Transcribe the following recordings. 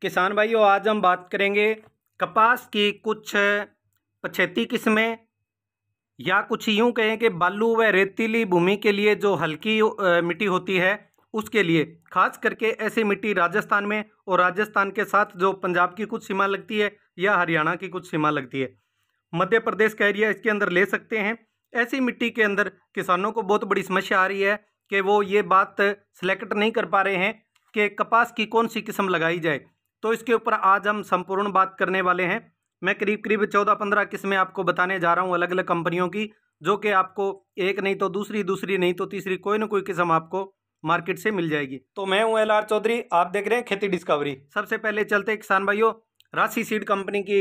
किसान भाइयों आज हम बात करेंगे कपास की कुछ पछेती किस्में या कुछ यूँ कहें कि बालू व रेतीली भूमि के लिए जो हल्की मिट्टी होती है उसके लिए खास करके ऐसी मिट्टी राजस्थान में और राजस्थान के साथ जो पंजाब की कुछ सीमा लगती है या हरियाणा की कुछ सीमा लगती है मध्य प्रदेश का एरिया इसके अंदर ले सकते हैं ऐसी मिट्टी के अंदर किसानों को बहुत बड़ी समस्या आ रही है कि वो ये बात सिलेक्ट नहीं कर पा रहे हैं कि कपास की कौन सी किस्म लगाई जाए तो इसके ऊपर आज हम संपूर्ण बात करने वाले हैं मैं करीब करीब चौदह पंद्रह किस्में आपको बताने जा रहा हूँ अलग अलग कंपनियों की जो कि आपको एक नहीं तो दूसरी दूसरी नहीं तो तीसरी कोई ना कोई किस्म आपको मार्केट से मिल जाएगी तो मैं हूँ एल आर चौधरी आप देख रहे हैं खेती डिस्कवरी सबसे पहले चलते किसान भाइयों राशि सीड कंपनी की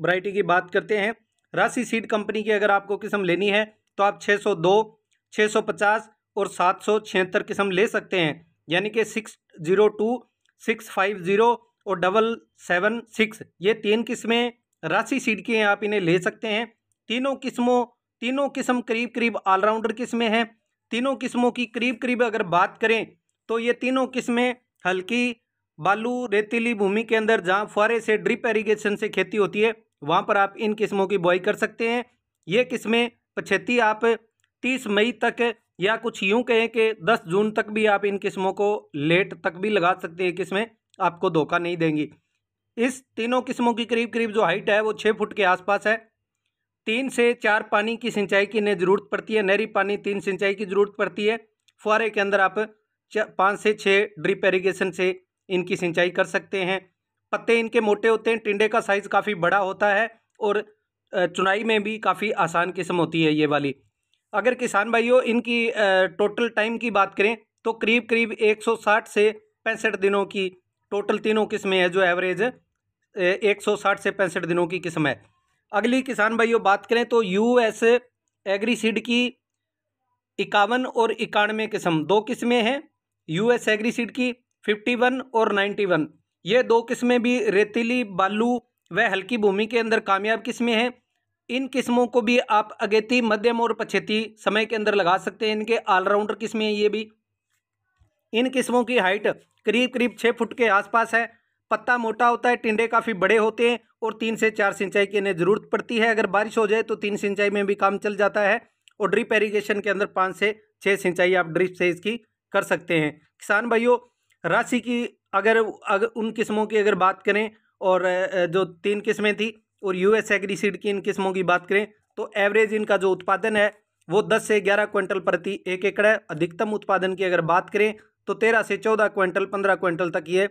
वरायटी की बात करते हैं राशि सीड कंपनी की अगर आपको किस्म लेनी है तो आप 602, 650 और सात सौ छिहत्तर किस्म ले सकते हैं यानी कि six zero two six five zero और डबल सेवन सिक्स ये तीन किस्में राशि सीड की हैं आप इन्हें ले सकते हैं तीनों किस्मों तीनों किस्म करीब करीब ऑलराउंडर किस्में हैं तीनों किस्मों की करीब करीब अगर बात करें तो ये तीनों किस्में हल्की बालू रेतीली भूमि के अंदर जहाँ फुहरे से ड्रिप एरीगेशन से खेती होती है वहाँ पर आप इन किस्मों की बुआई कर सकते हैं ये किस्में पछेती आप तीस मई तक या कुछ यूँ कहें कि दस जून तक भी आप इन किस्मों को लेट तक भी लगा सकते हैं किस्में आपको धोखा नहीं देंगी इस तीनों किस्मों की करीब करीब जो हाइट है वो छः फुट के आसपास है तीन से चार पानी की सिंचाई की इन्हें ज़रूरत पड़ती है नहरी पानी तीन सिंचाई की ज़रूरत पड़ती है फुहारे के अंदर आप पाँच से छः ड्रिप एरीगेशन से इनकी सिंचाई कर सकते हैं पत्ते इनके मोटे होते हैं टिंडे का साइज़ काफ़ी बड़ा होता है और चुनाई में भी काफ़ी आसान किस्म होती है ये वाली अगर किसान भाइयों इनकी टोटल टाइम की बात करें तो करीब करीब 160 से पैंसठ दिनों की टोटल तीनों किस्में है जो एवरेज एक सौ साठ से पैंसठ दिनों की किस्म है अगली किसान भाइयों बात करें तो यू एस एग्रीसीड की इक्यावन और इक्यानवे किस्म दो किस्में हैं यू एस एग्रीसीड की फिफ्टी वन और नाइन्टी वन ये दो किस्में भी रेतीली बालू व हल्की भूमि के अंदर कामयाब किस्में हैं इन किस्मों को भी आप अगेती मध्यम और पछेती समय के अंदर लगा सकते हैं इनके ऑलराउंडर किस्में हैं ये भी इन किस्मों की हाइट करीब करीब छः फुट के आसपास है पत्ता मोटा होता है टिंडे काफ़ी बड़े होते हैं और तीन से चार सिंचाई की इन्हें ज़रूरत पड़ती है अगर बारिश हो जाए तो तीन सिंचाई में भी काम चल जाता है और ड्रिप एरीगेशन के अंदर पाँच से छः सिंचाई आप ड्रिप से इसकी कर सकते हैं किसान भाइयों राशि की अगर अगर उन किस्मों की अगर बात करें और जो तीन किस्में थी और यूएस एग्रीसीड की इन किस्मों की बात करें तो एवरेज इनका जो उत्पादन है वो 10 से 11 क्विंटल प्रति एक एकड़ है अधिकतम उत्पादन की अगर बात करें तो 13 से 14 क्विंटल 15 क्विंटल तक ये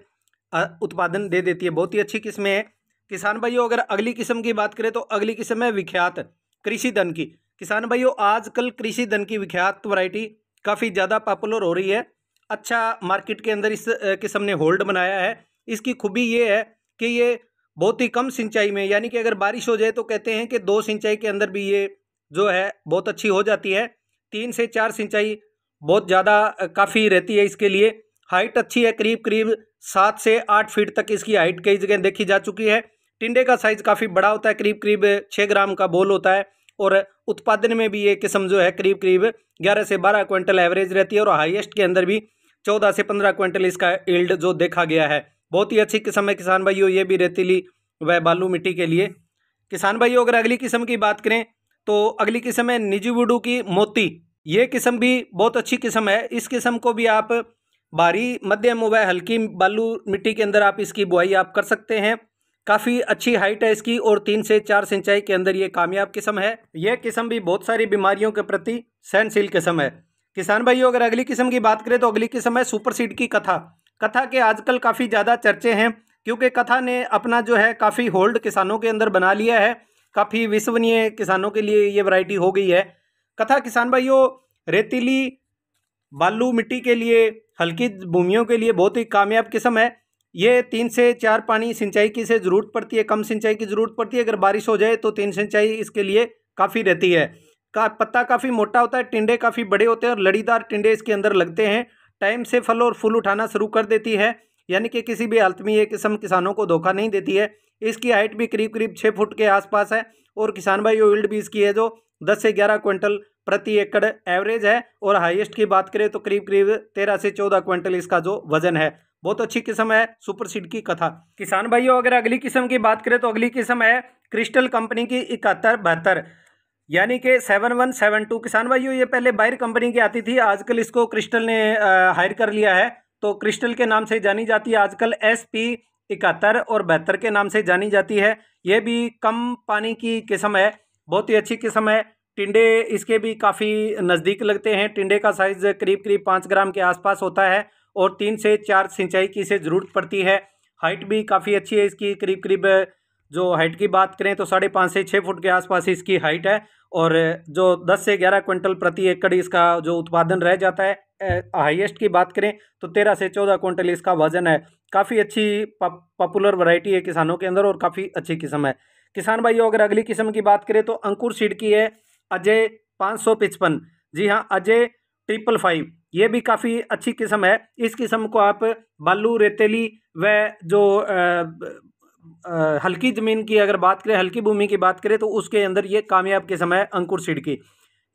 उत्पादन दे देती है बहुत ही अच्छी किस्में हैं किसान भाइयों अगर अगली किस्म की बात करें तो अगली किस्म है विख्यात कृषि धन की किसान भाइयों आजकल कृषि धन की विख्यात वरायटी काफ़ी ज़्यादा पॉपुलर हो रही है अच्छा मार्केट के अंदर इस किस्म ने होल्ड बनाया है इसकी खूबी ये है कि ये बहुत ही कम सिंचाई में यानी कि अगर बारिश हो जाए तो कहते हैं कि दो सिंचाई के अंदर भी ये जो है बहुत अच्छी हो जाती है तीन से चार सिंचाई बहुत ज़्यादा काफ़ी रहती है इसके लिए हाइट अच्छी है करीब करीब सात से आठ फीट तक इसकी हाइट कई जगह देखी जा चुकी है टिंडे का साइज़ काफ़ी बड़ा होता है करीब करीब छः ग्राम का बोल होता है और उत्पादन में भी ये किस्म जो है करीब करीब ग्यारह से बारह क्विंटल एवरेज रहती है और हाइएस्ट के अंदर भी चौदह से पंद्रह क्विंटल इसका ईल्ड जो देखा गया है बहुत ही अच्छी किस्म है किसान भाइयों ये भी रेतीली व बालू मिट्टी के लिए किसान भाइयों अगर अगली किस्म की बात करें तो अगली किस्म है निजी वुडू की मोती ये किस्म भी बहुत अच्छी किस्म है इस किस्म को भी आप भारी मध्यम व हल्की बालू मिट्टी के अंदर आप इसकी बुआई आप कर सकते हैं काफ़ी अच्छी हाइट है इसकी और तीन से चार सिंचाई के अंदर ये कामयाब किस्म है यह किस्म भी बहुत सारी बीमारियों के प्रति सहनशील किस्म है किसान भाइयों अगर अगली किस्म की बात करें तो अगली किस्म है सुपर सीड की कथा कथा के आजकल काफ़ी ज़्यादा चर्चे हैं क्योंकि कथा ने अपना जो है काफ़ी होल्ड किसानों के अंदर बना लिया है काफ़ी विश्वनीय किसानों के लिए ये वैरायटी हो गई है कथा किसान भाइयों रेतीली बालू मिट्टी के लिए हल्की भूमियों के लिए बहुत ही कामयाब किस्म है ये तीन से चार पानी सिंचाई की से ज़रूरत पड़ती है कम सिंचाई की ज़रूरत पड़ती है अगर बारिश हो जाए तो तीन सिंचाई इसके लिए काफ़ी रहती है का पत्ता काफ़ी मोटा होता है टिंडे काफ़ी बड़े होते हैं और लड़ीदार टिंडे इसके अंदर लगते हैं टाइम से फल और फूल उठाना शुरू कर देती है यानी कि किसी भी हालत में ये किस्म किसानों को धोखा नहीं देती है इसकी हाइट भी करीब करीब छः फुट के आसपास है और किसान भाई विल्ड भी इसकी है जो दस से ग्यारह क्विंटल प्रति एकड़ एवरेज है और हाइएस्ट की बात करें तो करीब करीब तेरह से चौदह क्विंटल इसका जो वजन है बहुत अच्छी किस्म है सुपर सीड की कथा किसान भाइयों अगर अगली किस्म की बात करें तो अगली किस्म है क्रिस्टल कंपनी की इकहत्तर बहत्तर यानी कि सेवन वन सेवन टू किसान भाइयों ये पहले बाहर कंपनी की आती थी आजकल इसको क्रिस्टल ने हायर कर लिया है तो क्रिस्टल के नाम से जानी जाती है आजकल एस पी इकहत्तर और बहत्तर के नाम से जानी जाती है ये भी कम पानी की किस्म है बहुत ही अच्छी किस्म है टिंडे इसके भी काफ़ी नज़दीक लगते हैं टिंडे का साइज़ करीब करीब पाँच ग्राम के आसपास होता है और तीन से चार सिंचाई की इसे ज़रूरत पड़ती है हाइट भी काफ़ी अच्छी है इसकी करीब करीब जो हाइट की बात करें तो साढ़े पाँच से छः फुट के आसपास इसकी हाइट है और जो दस से ग्यारह क्विंटल प्रति एकड़ इसका जो उत्पादन रह जाता है हाईएस्ट की बात करें तो तेरह से चौदह क्विंटल इसका वजन है काफ़ी अच्छी पॉपुलर वैरायटी है किसानों के अंदर और काफ़ी अच्छी किस्म है किसान भाइयों अगर अगली किस्म की बात करें तो अंकुर सीड की है अजय पाँच सौ पिचपन जी हाँ अजय ट्रिपल फाइव ये भी काफ़ी अच्छी किस्म है इस किस्म को आप बालू रेतेली व जो हल्की ज़मीन की अगर बात करें हल्की भूमि की बात करें तो उसके अंदर ये कामयाब किस्म है अंकुर सीड की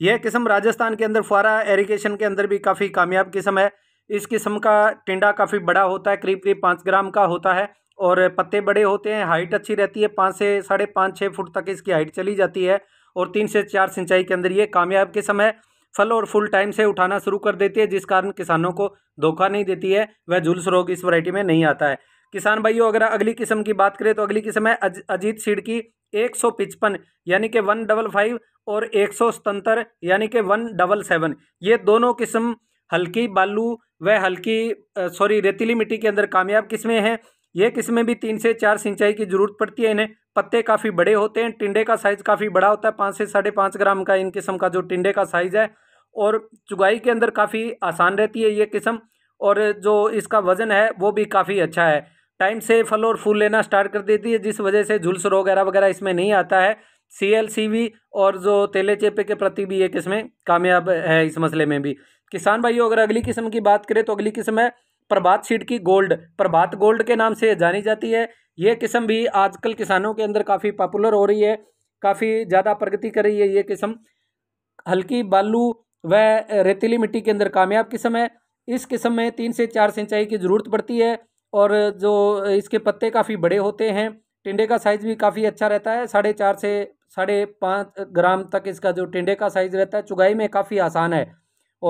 यह किस्म राजस्थान के अंदर फुआरा एरीगेशन के अंदर भी काफ़ी कामयाब किस्म है इस किस्म का टिंडा काफ़ी बड़ा होता है करीब करीब पाँच ग्राम का होता है और पत्ते बड़े होते हैं हाइट अच्छी रहती है पाँच से साढ़े पाँच छः फुट तक इसकी हाइट चली जाती है और तीन से चार सिंचाई के अंदर ये कामयाब किस्म है फल और फूल टाइम से उठाना शुरू कर देती है जिस कारण किसानों को धोखा नहीं देती है वह झुलस रोग इस वरायटी में नहीं आता है किसान भाइयों अगर अगली किस्म की बात करें तो अगली किस्म है अज, अजीत सीड की एक सौ पिचपन यानी कि वन डबल फाइव और एक सौ सतंतर यानी कि वन डबल सेवन ये दोनों किस्म हल्की बालू व हल्की सॉरी रेतीली मिट्टी के अंदर कामयाब किस्में हैं ये किस्में भी तीन से चार सिंचाई की ज़रूरत पड़ती है इन्हें पत्ते काफ़ी बड़े होते हैं टिंडे का साइज़ काफ़ी बड़ा होता है पाँच से साढ़े पाँच ग्राम का इन किस्म का जो टिंडे का साइज़ है और चुगाई के अंदर काफ़ी आसान रहती है ये किस्म और जो इसका वज़न है वो भी काफ़ी अच्छा है टाइम से फल और फूल लेना स्टार्ट कर देती है जिस वजह से झुलस रोग वगैरह वगैरह इसमें नहीं आता है सी एल सी वी और जो तेले चेपे के प्रति भी एक इसमें कामयाब है इस मसले में भी किसान भाइयों अगर अगली किस्म की बात करें तो अगली किस्म है प्रभात सीड की गोल्ड प्रभात गोल्ड के नाम से जानी जाती है ये किस्म भी आजकल किसानों के अंदर काफ़ी पॉपुलर हो रही है काफ़ी ज़्यादा प्रगति कर रही है ये किस्म हल्की बालू व रेतीली मिट्टी के अंदर कामयाब किस्म है इस किस्म में तीन से चार सिंचाई की ज़रूरत पड़ती है और जो इसके पत्ते काफ़ी बड़े होते हैं टिंडे का साइज़ भी काफ़ी अच्छा रहता है साढ़े चार से साढ़े पाँच ग्राम तक इसका जो टिंडे का साइज़ रहता है चुगाई में काफ़ी आसान है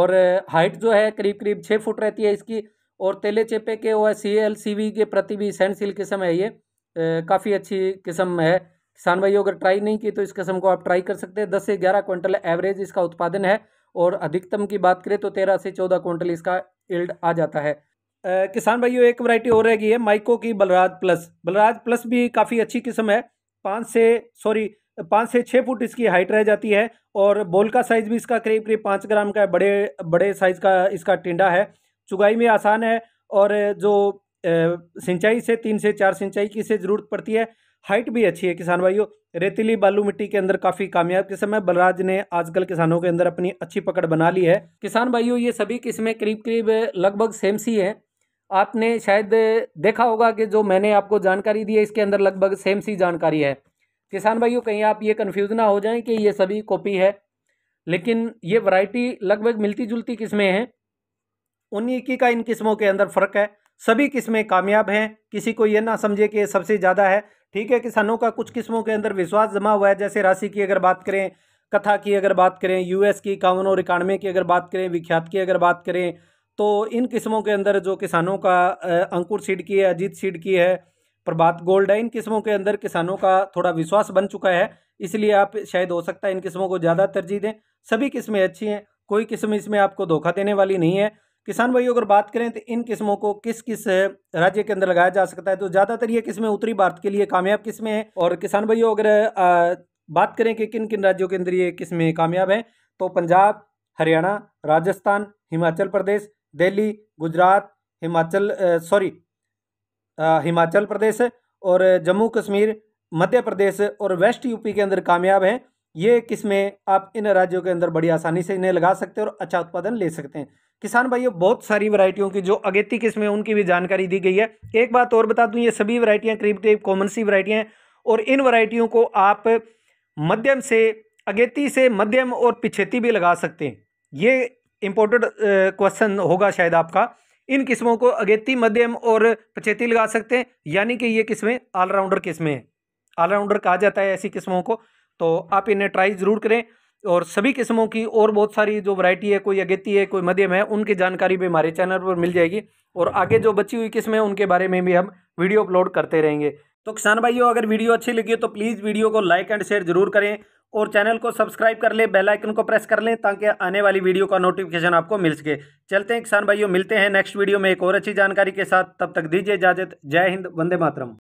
और हाइट जो है करीब करीब छः फुट रहती है इसकी और तेले चेपे के वह सी एल सी वी के प्रति भी सहनशील किस्म है ये काफ़ी अच्छी किस्म है किसान भाइयों अगर ट्राई नहीं की तो इस किस्म को आप ट्राई कर सकते हैं दस से ग्यारह क्विंटल एवरेज इसका उत्पादन है और अधिकतम की बात करें तो तेरह से चौदह क्विंटल इसका इल्ड आ जाता है किसान भाइयों एक वैरायटी और रहेगी है माइको की बलराज प्लस बलराज प्लस भी काफ़ी अच्छी किस्म है पाँच से सॉरी पाँच से छः फुट इसकी हाइट रह जाती है और बोल का साइज़ भी इसका करीब करीब पाँच ग्राम का है बड़े बड़े साइज़ का इसका टिंडा है चुगाई में आसान है और जो सिंचाई से तीन से चार सिंचाई की से ज़रूरत पड़ती है हाइट भी अच्छी है किसान भाइयों रेतीली बालू मिट्टी के अंदर काफ़ी कामयाब किस्म है बलराज ने आजकल किसानों के अंदर अपनी अच्छी पकड़ बना ली है किसान भाइयों ये सभी किस्में करीब करीब लगभग सेम सी हैं आपने शायद देखा होगा कि जो मैंने आपको जानकारी दी है इसके अंदर लगभग सेम सी जानकारी है किसान भाइयों कहीं आप ये कन्फ्यूज़ ना हो जाएं कि ये सभी कॉपी है लेकिन ये वैरायटी लगभग मिलती जुलती किस्में हैं उन्हीं की का इन किस्मों के अंदर फ़र्क है सभी किस्में कामयाब हैं किसी को ये ना समझे कि सबसे ज़्यादा है ठीक है किसानों का कुछ किस्मों के अंदर विश्वास जमा हुआ है जैसे राशि की अगर बात करें कथा की अगर बात करें यूएस की इक्यावन और इक्यानवे की अगर बात करें विख्यात की अगर बात करें तो इन किस्मों के अंदर जो किसानों का अंकुर सीड की है अजीत सीड की है प्रभात गोल्ड है इन किस्मों के अंदर किसानों का थोड़ा विश्वास बन चुका है इसलिए आप शायद हो सकता है इन किस्मों को ज़्यादा तरजीह दें सभी किस्में अच्छी हैं कोई किस्म इसमें आपको धोखा देने वाली नहीं है किसान भाइयों अगर बात करें तो इन किस्मों को किस किस राज्य के अंदर लगाया जा सकता है तो ज़्यादातर ये किस्में उत्तरी भारत के लिए कामयाब किस्में हैं और किसान भाइयों अगर बात करें कि किन किन राज्यों के अंदर ये किस्में कामयाब हैं तो पंजाब हरियाणा राजस्थान हिमाचल प्रदेश दिल्ली गुजरात हिमाचल सॉरी हिमाचल प्रदेश और जम्मू कश्मीर मध्य प्रदेश और वेस्ट यूपी के अंदर कामयाब हैं ये किस्में आप इन राज्यों के अंदर बड़ी आसानी से इन्हें लगा सकते हैं और अच्छा उत्पादन ले सकते हैं किसान भाइयों बहुत सारी वैरायटियों की जो अगेती किस्में उनकी भी जानकारी दी गई है एक बात और बता दूँ ये सभी वरायटियाँ करीब करीब कॉमन सी वरायटियाँ हैं और इन वरायटियों को आप मध्यम से अगेती से मध्यम और पिछेती भी लगा सकते हैं ये इम्पोर्टेड क्वेश्चन uh, होगा शायद आपका इन किस्मों को अगेती मध्यम और पचेती लगा सकते हैं यानी कि ये किस्में ऑलराउंडर किस्में हैं ऑलराउंडर कहा जाता है ऐसी किस्मों को तो आप इन्हें ट्राई ज़रूर करें और सभी किस्मों की और बहुत सारी जो वैरायटी है कोई अगेती है कोई मध्यम है उनकी जानकारी भी हमारे चैनल पर मिल जाएगी और आगे जो बची हुई किस्में उनके बारे में भी हम वीडियो अपलोड करते रहेंगे तो किसान भाइयों अगर वीडियो अच्छी लगी हो तो प्लीज़ वीडियो को लाइक एंड शेयर जरूर करें और चैनल को सब्सक्राइब कर लें बेल आइकन को प्रेस कर लें ताकि आने वाली वीडियो का नोटिफिकेशन आपको मिल सके चलते हैं किसान भाइयों मिलते हैं नेक्स्ट वीडियो में एक और अच्छी जानकारी के साथ तब तक दीजिए इजाजत जय हिंद वंदे मातरम